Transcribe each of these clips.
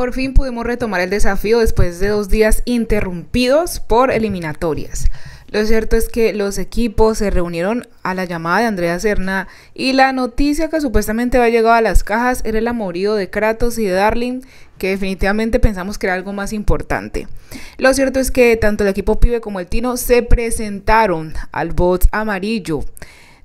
Por fin pudimos retomar el desafío después de dos días interrumpidos por eliminatorias. Lo cierto es que los equipos se reunieron a la llamada de Andrea Serna y la noticia que supuestamente había llegado a las cajas era el amorío de Kratos y de Darling, que definitivamente pensamos que era algo más importante. Lo cierto es que tanto el equipo pibe como el Tino se presentaron al bot amarillo.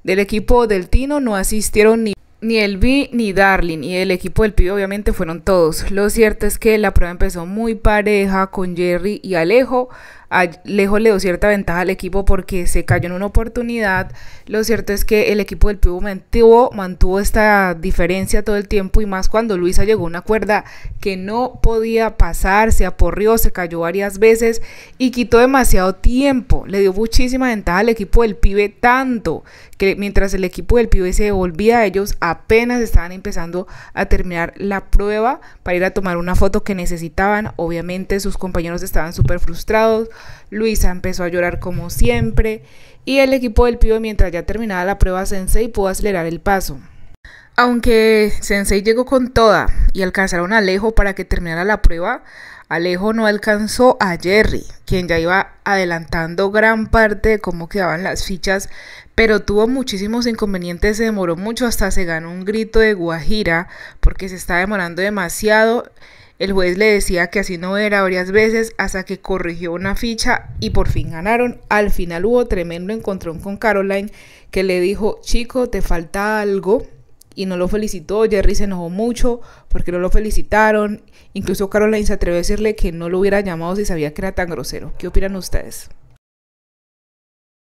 Del equipo del Tino no asistieron ni ni el B, ni Darling y el equipo del pibe obviamente fueron todos. Lo cierto es que la prueba empezó muy pareja con Jerry y Alejo. Alejo le dio cierta ventaja al equipo porque se cayó en una oportunidad. Lo cierto es que el equipo del pibe mantuvo, mantuvo esta diferencia todo el tiempo y más cuando Luisa llegó a una cuerda que no podía pasar, se aporrió, se cayó varias veces y quitó demasiado tiempo. Le dio muchísima ventaja al equipo del pibe tanto que mientras el equipo del pibe se devolvía a ellos apenas estaban empezando a terminar la prueba para ir a tomar una foto que necesitaban. Obviamente sus compañeros estaban súper frustrados. Luisa empezó a llorar como siempre. Y el equipo del pibe mientras ya terminaba la prueba Sensei pudo acelerar el paso. Aunque Sensei llegó con toda y alcanzaron a Alejo para que terminara la prueba, Alejo no alcanzó a Jerry, quien ya iba adelantando gran parte de cómo quedaban las fichas, pero tuvo muchísimos inconvenientes, se demoró mucho, hasta se ganó un grito de guajira porque se está demorando demasiado. El juez le decía que así no era varias veces hasta que corrigió una ficha y por fin ganaron. Al final hubo tremendo encontrón con Caroline que le dijo, chico, te falta algo y no lo felicitó. Jerry se enojó mucho porque no lo felicitaron. Incluso Caroline se atrevió a decirle que no lo hubiera llamado si sabía que era tan grosero. ¿Qué opinan ustedes?